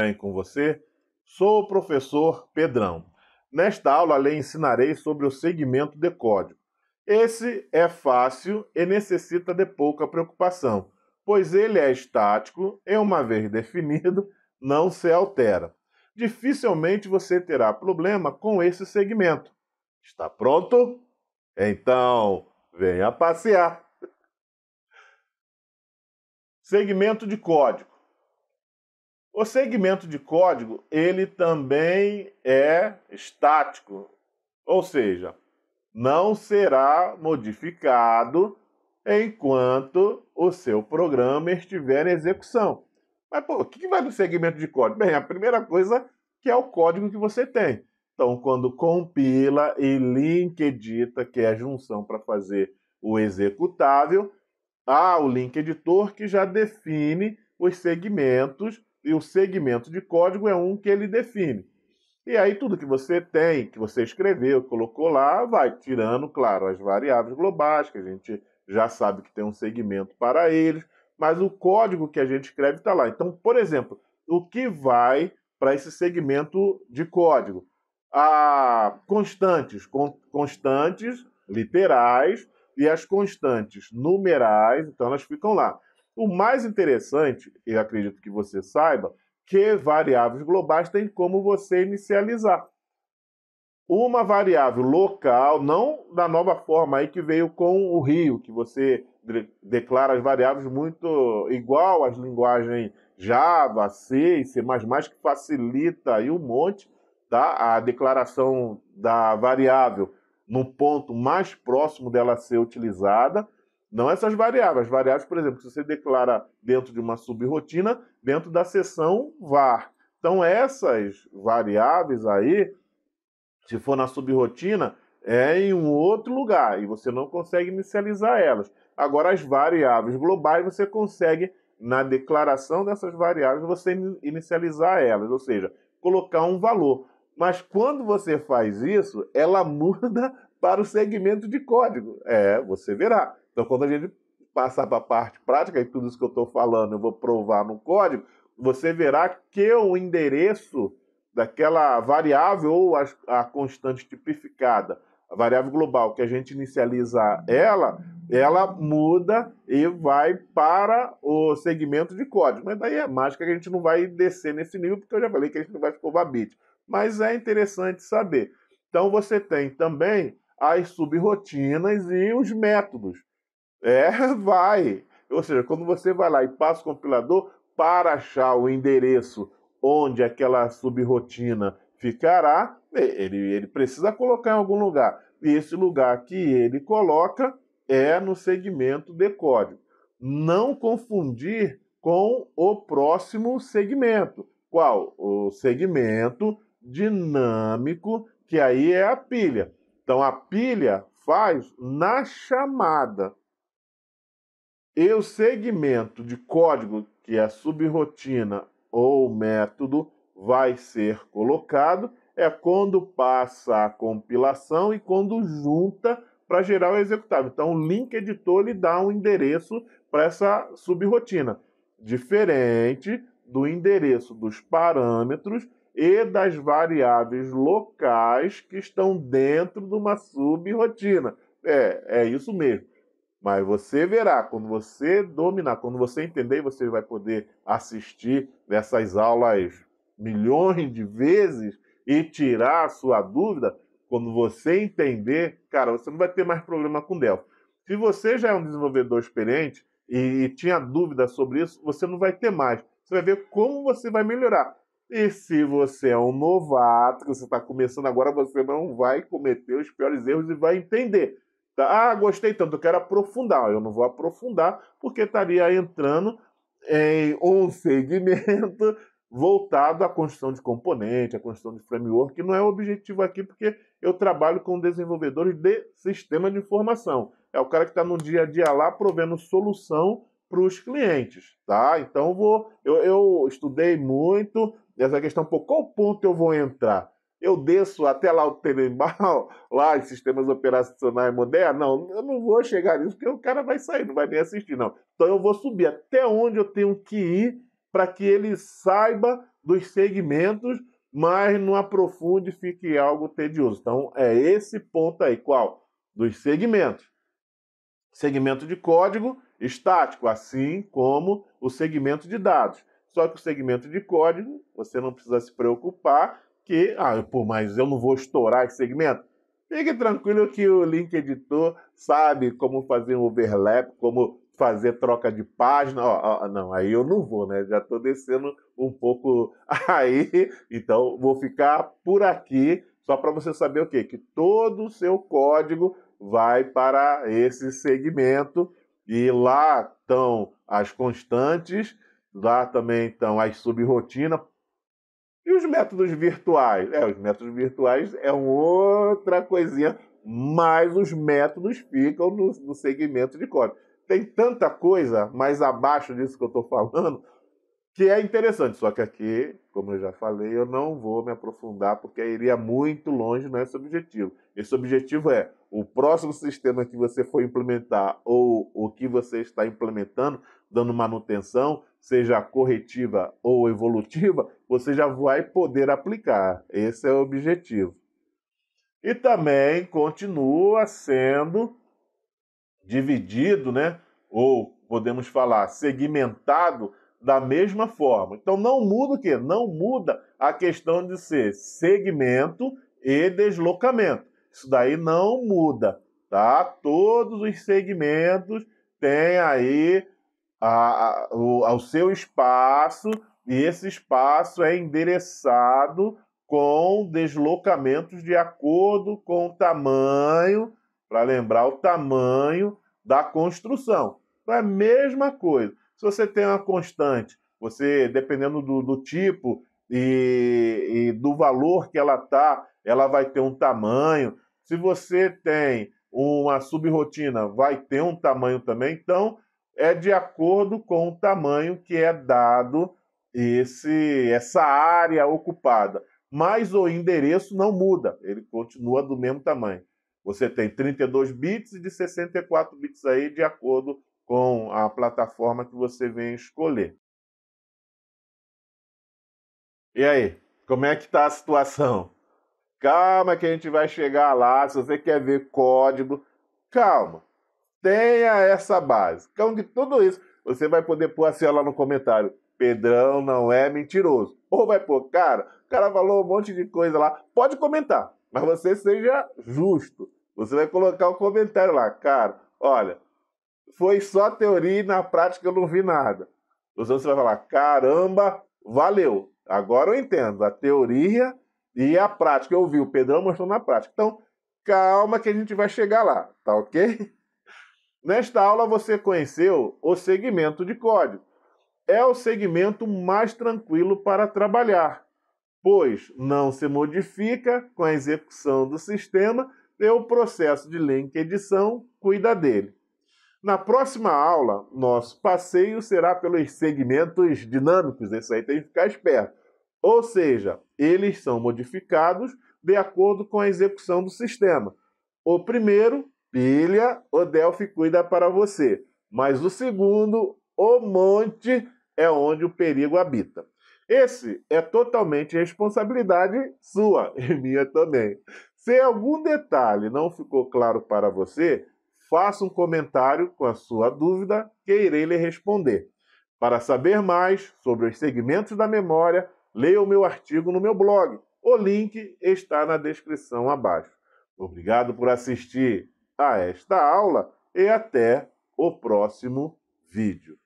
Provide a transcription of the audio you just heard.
bem com você? Sou o professor Pedrão. Nesta aula lhe ensinarei sobre o segmento de código. Esse é fácil e necessita de pouca preocupação, pois ele é estático e, uma vez definido, não se altera. Dificilmente você terá problema com esse segmento. Está pronto? Então, venha passear. Segmento de código o segmento de código, ele também é estático, ou seja, não será modificado enquanto o seu programa estiver em execução. Mas pô, o que vai no segmento de código? Bem, a primeira coisa que é o código que você tem. Então, quando compila e link edita, que é a junção para fazer o executável, há o link editor que já define os segmentos, e o segmento de código é um que ele define. E aí tudo que você tem, que você escreveu, colocou lá, vai tirando, claro, as variáveis globais, que a gente já sabe que tem um segmento para eles, mas o código que a gente escreve está lá. Então, por exemplo, o que vai para esse segmento de código? Ah, constantes, constantes literais e as constantes numerais, então elas ficam lá. O mais interessante, eu acredito que você saiba, que variáveis globais tem como você inicializar. Uma variável local, não da nova forma aí que veio com o Rio, que você declara as variáveis muito igual às linguagens Java, C, C++, que facilita aí um monte tá? a declaração da variável no ponto mais próximo dela ser utilizada. Não essas variáveis. As variáveis, por exemplo, que você declara dentro de uma subrotina, dentro da seção var. Então, essas variáveis aí, se for na subrotina, é em um outro lugar e você não consegue inicializar elas. Agora, as variáveis globais você consegue, na declaração dessas variáveis, você inicializar elas, ou seja, colocar um valor. Mas quando você faz isso, ela muda para o segmento de código. É, você verá. Então, quando a gente passar para a parte prática, e tudo isso que eu estou falando eu vou provar no código, você verá que o endereço daquela variável ou a, a constante tipificada, a variável global que a gente inicializa ela, ela muda e vai para o segmento de código. Mas daí é mágica que a gente não vai descer nesse nível, porque eu já falei que a gente não vai escovar bit. Mas é interessante saber. Então você tem também as subrotinas e os métodos. É, vai. Ou seja, quando você vai lá e passa o compilador para achar o endereço onde aquela subrotina ficará, ele, ele precisa colocar em algum lugar. E esse lugar que ele coloca é no segmento de código. Não confundir com o próximo segmento. Qual? O segmento dinâmico, que aí é a pilha. Então a pilha faz na chamada. E o segmento de código, que é subrotina ou método, vai ser colocado é quando passa a compilação e quando junta para gerar o executável. Então, o link editor lhe dá um endereço para essa subrotina, diferente do endereço dos parâmetros e das variáveis locais que estão dentro de uma subrotina. É, é isso mesmo. Mas você verá, quando você dominar, quando você entender, você vai poder assistir essas aulas milhões de vezes e tirar a sua dúvida. Quando você entender, cara, você não vai ter mais problema com Delphi. Se você já é um desenvolvedor experiente e, e tinha dúvida sobre isso, você não vai ter mais. Você vai ver como você vai melhorar. E se você é um novato, que você está começando agora, você não vai cometer os piores erros e vai entender. Tá? Ah, gostei tanto, eu quero aprofundar. Eu não vou aprofundar porque estaria entrando em um segmento voltado à construção de componente, à construção de framework, que não é o objetivo aqui, porque eu trabalho com desenvolvedores de sistema de informação. É o cara que está no dia a dia lá provendo solução para os clientes, tá? Então vou, eu, eu estudei muito essa questão, por qual ponto eu vou entrar? eu desço até lá o Tenenbaum, lá em sistemas operacionais modernos, não, eu não vou chegar nisso, porque o cara vai sair, não vai nem assistir, não. Então eu vou subir até onde eu tenho que ir para que ele saiba dos segmentos, mas não aprofunde e fique algo tedioso. Então é esse ponto aí, qual? Dos segmentos. Segmento de código estático, assim como o segmento de dados. Só que o segmento de código, você não precisa se preocupar, que, ah, pô, mas eu não vou estourar esse segmento. Fique tranquilo que o link editor sabe como fazer um overlap, como fazer troca de página. não, aí eu não vou, né? Já estou descendo um pouco aí, então vou ficar por aqui só para você saber o quê? Que todo o seu código vai para esse segmento e lá estão as constantes, lá também estão as subrotinas, e os métodos virtuais? É, os métodos virtuais é outra coisinha, mas os métodos ficam no, no segmento de código. Tem tanta coisa mais abaixo disso que eu estou falando que é interessante. Só que aqui, como eu já falei, eu não vou me aprofundar porque iria muito longe nesse objetivo. Esse objetivo é o próximo sistema que você for implementar ou o que você está implementando dando manutenção, seja corretiva ou evolutiva, você já vai poder aplicar. Esse é o objetivo. E também continua sendo dividido, né? Ou podemos falar segmentado da mesma forma. Então não muda o quê? Não muda a questão de ser segmento e deslocamento. Isso daí não muda, tá? Todos os segmentos têm aí a, a, o, ao seu espaço, e esse espaço é endereçado com deslocamentos de acordo com o tamanho, para lembrar o tamanho da construção. Então é a mesma coisa. Se você tem uma constante, você, dependendo do, do tipo e, e do valor que ela está, ela vai ter um tamanho. Se você tem uma subrotina, vai ter um tamanho também. Então, é de acordo com o tamanho que é dado esse essa área ocupada. Mas o endereço não muda, ele continua do mesmo tamanho. Você tem 32 bits e de 64 bits aí, de acordo com a plataforma que você vem escolher. E aí, como é que está a situação? Calma que a gente vai chegar lá, se você quer ver código, calma tenha essa base. Então, de tudo isso, você vai poder pôr assim lá no comentário. Pedrão não é mentiroso. Ou vai pôr, cara, o cara falou um monte de coisa lá. Pode comentar, mas você seja justo. Você vai colocar o um comentário lá, cara, olha, foi só teoria e na prática eu não vi nada. Você vai falar, caramba, valeu. Agora eu entendo a teoria e a prática. Eu vi, o Pedrão mostrou na prática. Então, calma que a gente vai chegar lá, tá ok? Nesta aula você conheceu o segmento de código. É o segmento mais tranquilo para trabalhar, pois não se modifica com a execução do sistema e o processo de link edição cuida dele. Na próxima aula, nosso passeio será pelos segmentos dinâmicos, isso aí tem que ficar esperto. Ou seja, eles são modificados de acordo com a execução do sistema. O primeiro pilha, o Delphi cuida para você. Mas o segundo, o monte, é onde o perigo habita. Esse é totalmente responsabilidade sua e minha também. Se algum detalhe não ficou claro para você, faça um comentário com a sua dúvida que irei lhe responder. Para saber mais sobre os segmentos da memória, leia o meu artigo no meu blog. O link está na descrição abaixo. Obrigado por assistir a esta aula e até o próximo vídeo.